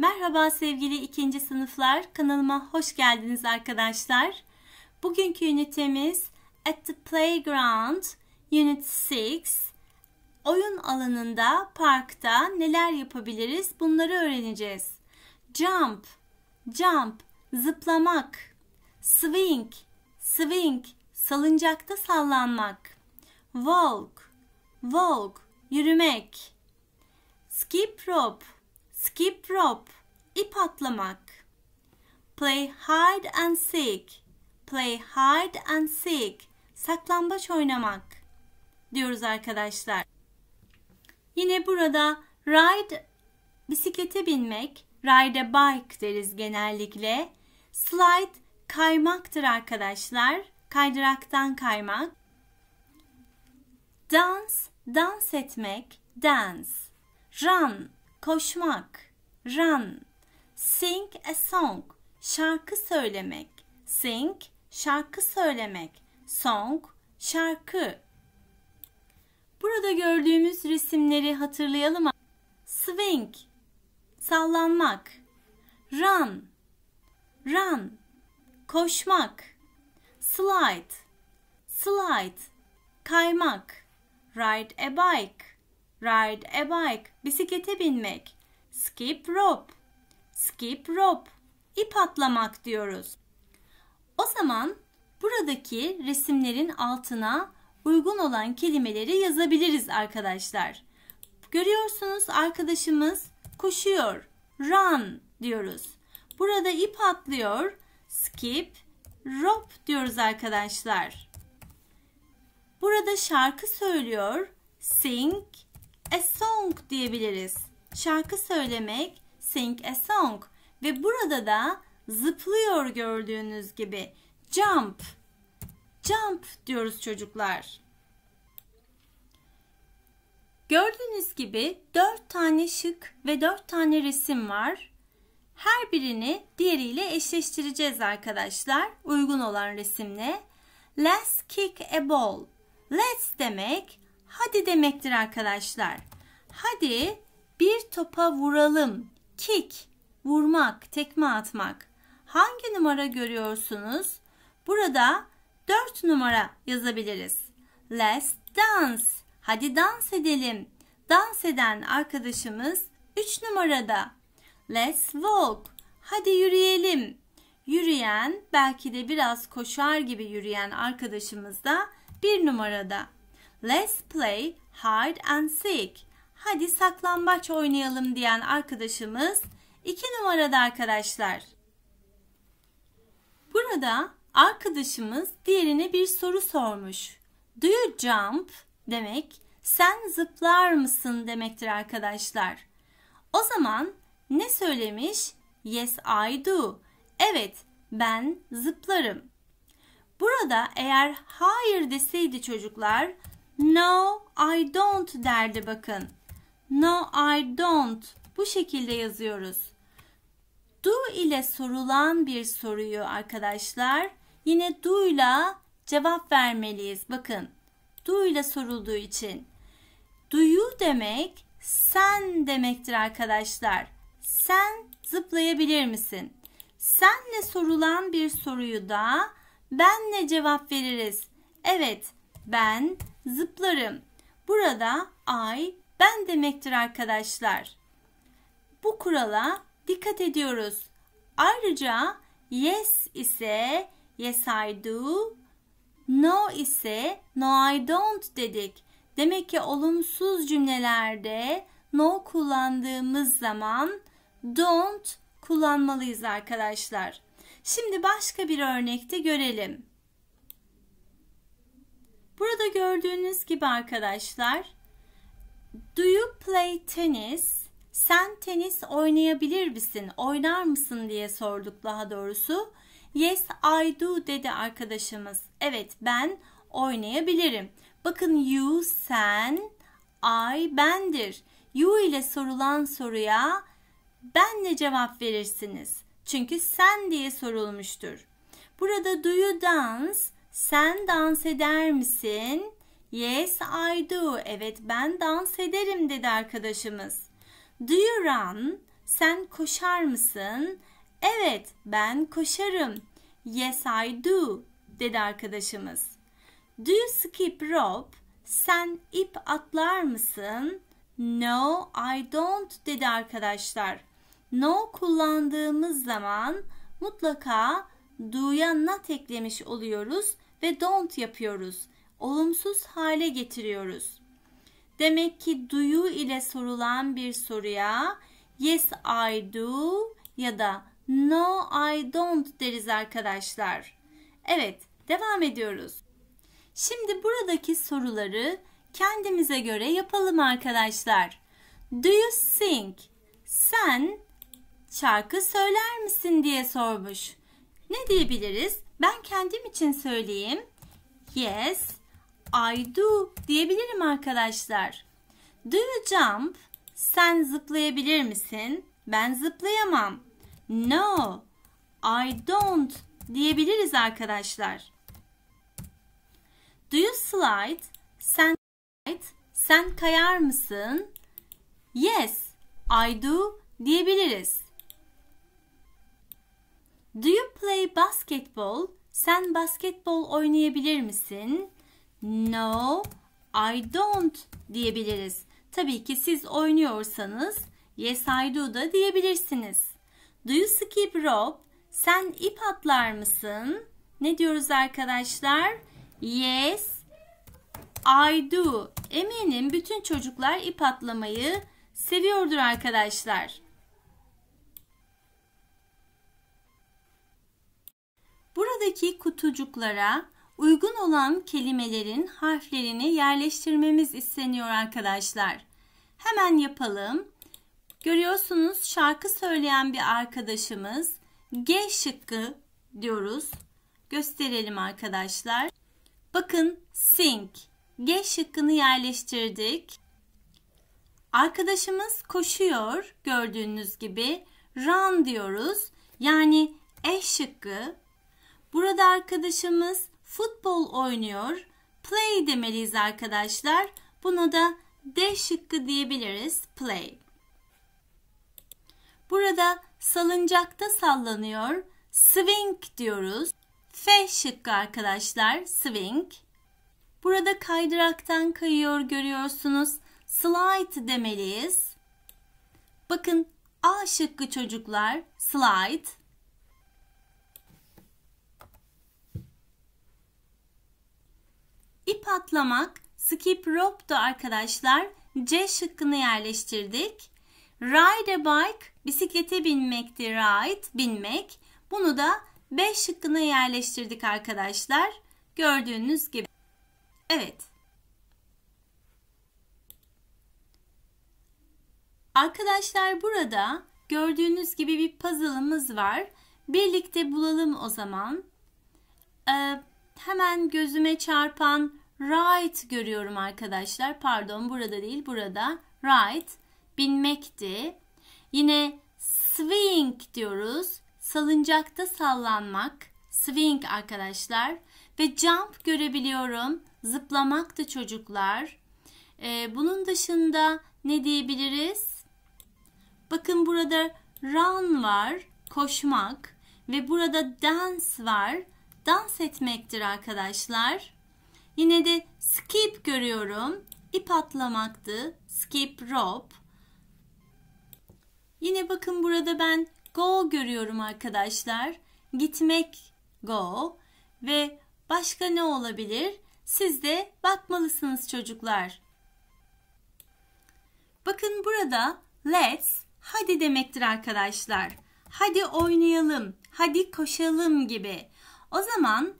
Merhaba sevgili ikinci sınıflar, kanalıma hoş geldiniz arkadaşlar. Bugünkü ünitemiz At the Playground Unit 6 Oyun alanında, parkta neler yapabiliriz bunları öğreneceğiz. Jump, jump, zıplamak. Swing, swing, salıncakta sallanmak. Walk, walk, yürümek. Skip rope, Skip rope, ip atlamak. Play hide and seek, play hide and seek, saklambaç oynamak diyoruz arkadaşlar. Yine burada ride bisiklete binmek, ride a bike deriz genellikle. Slide kaymaktır arkadaşlar. Kaydıraktan kaymak. Dance, dans etmek, dance. Run, koşmak, run, sing a song, şarkı söylemek, sing, şarkı söylemek, song, şarkı. Burada gördüğümüz resimleri hatırlayalım. Swing, sallanmak, run, run, koşmak, slide, slide, kaymak, ride a bike, Ride a bike. Bisiklete binmek. Skip rope. Skip rope. ip atlamak diyoruz. O zaman buradaki resimlerin altına uygun olan kelimeleri yazabiliriz arkadaşlar. Görüyorsunuz arkadaşımız koşuyor. Run diyoruz. Burada ip atlıyor. Skip rope diyoruz arkadaşlar. Burada şarkı söylüyor. Sing a song diyebiliriz. Şarkı söylemek sing a song ve burada da zıplıyor gördüğünüz gibi. Jump. Jump diyoruz çocuklar. Gördüğünüz gibi dört tane şık ve dört tane resim var. Her birini diğeriyle eşleştireceğiz arkadaşlar uygun olan resimle. Let's kick a ball. Let's demek hadi demektir arkadaşlar. Hadi bir topa vuralım. Kick, vurmak, tekme atmak. Hangi numara görüyorsunuz? Burada 4 numara yazabiliriz. Let's dance. Hadi dans edelim. Dans eden arkadaşımız 3 numarada. Let's walk. Hadi yürüyelim. Yürüyen, belki de biraz koşar gibi yürüyen arkadaşımız da 1 numarada. Let's play hide and seek. Hadi saklambaç oynayalım diyen arkadaşımız 2 numarada arkadaşlar. Burada arkadaşımız diğerine bir soru sormuş. Do you jump demek sen zıplar mısın demektir arkadaşlar. O zaman ne söylemiş? Yes I do. Evet ben zıplarım. Burada eğer hayır deseydi çocuklar No, I don't derdi bakın. No, I don't. Bu şekilde yazıyoruz. Do ile sorulan bir soruyu arkadaşlar yine do ile cevap vermeliyiz. Bakın do ile sorulduğu için. Do you demek sen demektir arkadaşlar. Sen zıplayabilir misin? Senle sorulan bir soruyu da benle cevap veririz. Evet, ben zıplarım. Burada I ben demektir arkadaşlar. Bu kurala dikkat ediyoruz. Ayrıca yes ise yes I do, no ise no I don't dedik. Demek ki olumsuz cümlelerde no kullandığımız zaman don't kullanmalıyız arkadaşlar. Şimdi başka bir örnekte görelim. Burada gördüğünüz gibi arkadaşlar Do you play tennis? Sen tenis oynayabilir misin? Oynar mısın diye sorduk daha doğrusu. Yes I do dedi arkadaşımız. Evet ben oynayabilirim. Bakın you sen, I bendir. You ile sorulan soruya benle cevap verirsiniz. Çünkü sen diye sorulmuştur. Burada do you dance sen dans eder misin? Yes, I do. Evet, ben dans ederim dedi arkadaşımız. Do you run? Sen koşar mısın? Evet, ben koşarım. Yes, I do dedi arkadaşımız. Do you skip rope? Sen ip atlar mısın? No, I don't dedi arkadaşlar. No kullandığımız zaman mutlaka do'ya not eklemiş oluyoruz ve don't yapıyoruz. Olumsuz hale getiriyoruz. Demek ki duyu ile sorulan bir soruya yes I do ya da no I don't deriz arkadaşlar. Evet, devam ediyoruz. Şimdi buradaki soruları kendimize göre yapalım arkadaşlar. Do you sing? Sen şarkı söyler misin diye sormuş. Ne diyebiliriz? Ben kendim için söyleyeyim. Yes, I do diyebilirim arkadaşlar. Do you jump? Sen zıplayabilir misin? Ben zıplayamam. No, I don't diyebiliriz arkadaşlar. Do you slide? Sen slide. Sen kayar mısın? Yes, I do diyebiliriz. Do you play basketball? Sen basketbol oynayabilir misin? No, I don't diyebiliriz. Tabii ki siz oynuyorsanız yes I do da diyebilirsiniz. Do you skip rope? Sen ip atlar mısın? Ne diyoruz arkadaşlar? Yes, I do. Eminim bütün çocuklar ip atlamayı seviyordur arkadaşlar. Buradaki kutucuklara uygun olan kelimelerin harflerini yerleştirmemiz isteniyor arkadaşlar. Hemen yapalım. Görüyorsunuz şarkı söyleyen bir arkadaşımız G şıkkı diyoruz. Gösterelim arkadaşlar. Bakın sing. G şıkkını yerleştirdik. Arkadaşımız koşuyor gördüğünüz gibi. Run diyoruz. Yani E şıkkı Burada arkadaşımız futbol oynuyor. Play demeliyiz arkadaşlar. Buna da D şıkkı diyebiliriz. Play. Burada salıncakta sallanıyor. Swing diyoruz. F şıkkı arkadaşlar. Swing. Burada kaydıraktan kayıyor görüyorsunuz. Slide demeliyiz. Bakın A şıkkı çocuklar. Slide. ip atlamak, skip rope'du arkadaşlar. C şıkkını yerleştirdik. Ride a bike, bisiklete binmekti ride, binmek. Bunu da B şıkkına yerleştirdik arkadaşlar. Gördüğünüz gibi. Evet. Arkadaşlar burada gördüğünüz gibi bir puzzle'ımız var. Birlikte bulalım o zaman. Ee, hemen gözüme çarpan right görüyorum arkadaşlar. Pardon burada değil burada right binmekti. Yine swing diyoruz. Salıncakta sallanmak. Swing arkadaşlar. Ve jump görebiliyorum. zıplamak da çocuklar. Ee, bunun dışında ne diyebiliriz? Bakın burada run var. Koşmak. Ve burada dance var. Dans etmektir arkadaşlar. Yine de skip görüyorum. İp atlamaktı. Skip rope. Yine bakın burada ben go görüyorum arkadaşlar. Gitmek go ve başka ne olabilir? Siz de bakmalısınız çocuklar. Bakın burada let's hadi demektir arkadaşlar. Hadi oynayalım, hadi koşalım gibi. O zaman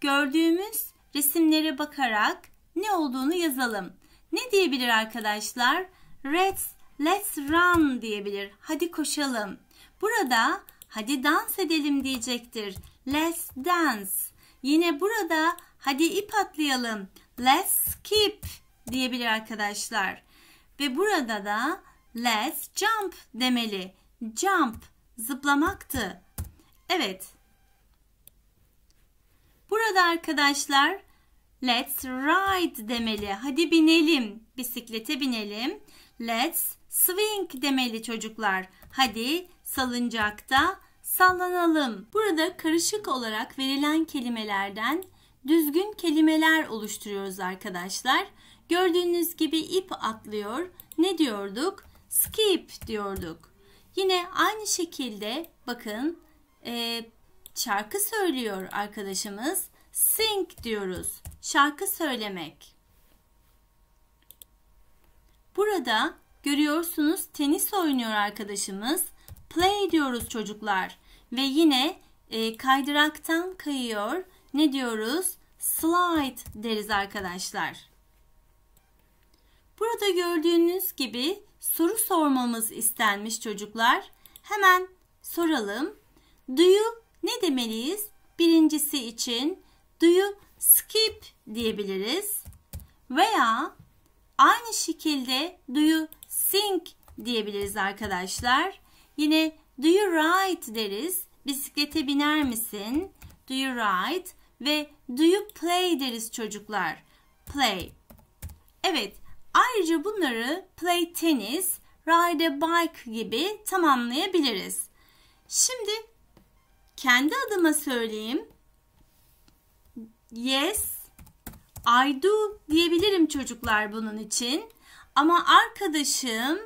gördüğümüz resimlere bakarak ne olduğunu yazalım. Ne diyebilir arkadaşlar? Let's, let's run diyebilir. Hadi koşalım. Burada hadi dans edelim diyecektir. Let's dance. Yine burada hadi ip atlayalım. Let's skip diyebilir arkadaşlar. Ve burada da let's jump demeli. Jump zıplamaktı. Evet, Burada arkadaşlar let's ride demeli. Hadi binelim. Bisiklete binelim. Let's swing demeli çocuklar. Hadi salıncakta sallanalım. Burada karışık olarak verilen kelimelerden düzgün kelimeler oluşturuyoruz arkadaşlar. Gördüğünüz gibi ip atlıyor. Ne diyorduk? Skip diyorduk. Yine aynı şekilde bakın e, şarkı söylüyor arkadaşımız. Sing diyoruz. Şarkı söylemek. Burada görüyorsunuz tenis oynuyor arkadaşımız. Play diyoruz çocuklar. Ve yine e, kaydıraktan kayıyor. Ne diyoruz? Slide deriz arkadaşlar. Burada gördüğünüz gibi soru sormamız istenmiş çocuklar. Hemen soralım. Do you ne demeliyiz? Birincisi için do you skip diyebiliriz. Veya aynı şekilde do you sing diyebiliriz arkadaşlar. Yine do you ride deriz. Bisiklete biner misin? Do you ride? Ve do you play deriz çocuklar. Play. Evet ayrıca bunları play tenis, ride a bike gibi tamamlayabiliriz. Şimdi kendi adıma söyleyeyim. Yes, I do diyebilirim çocuklar bunun için. Ama arkadaşım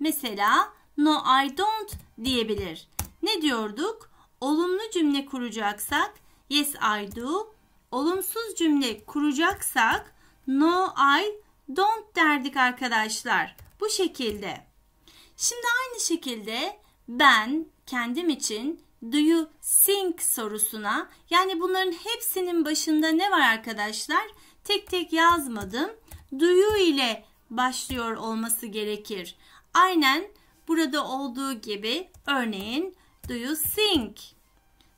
mesela no I don't diyebilir. Ne diyorduk? Olumlu cümle kuracaksak yes I do. Olumsuz cümle kuracaksak no I don't derdik arkadaşlar. Bu şekilde. Şimdi aynı şekilde ben kendim için do you think sorusuna yani bunların hepsinin başında ne var arkadaşlar? Tek tek yazmadım. Do you ile başlıyor olması gerekir. Aynen burada olduğu gibi örneğin do you think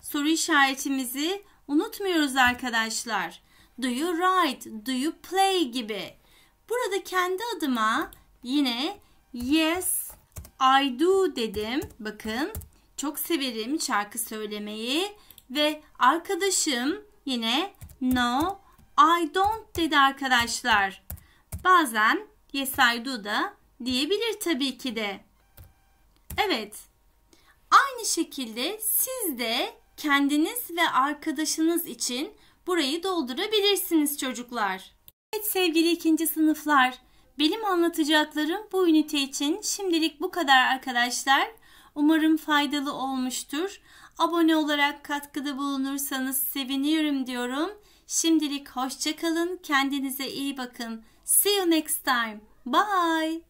soru işaretimizi unutmuyoruz arkadaşlar. Do you write, do you play gibi. Burada kendi adıma yine yes I do dedim. Bakın çok severim şarkı söylemeyi ve arkadaşım yine no I don't dedi arkadaşlar. Bazen yes I do da diyebilir tabii ki de. Evet. Aynı şekilde siz de kendiniz ve arkadaşınız için burayı doldurabilirsiniz çocuklar. Evet sevgili ikinci sınıflar. Benim anlatacaklarım bu ünite için şimdilik bu kadar arkadaşlar. Umarım faydalı olmuştur. Abone olarak katkıda bulunursanız seviniyorum diyorum. Şimdilik hoşçakalın, kendinize iyi bakın. See you next time. Bye.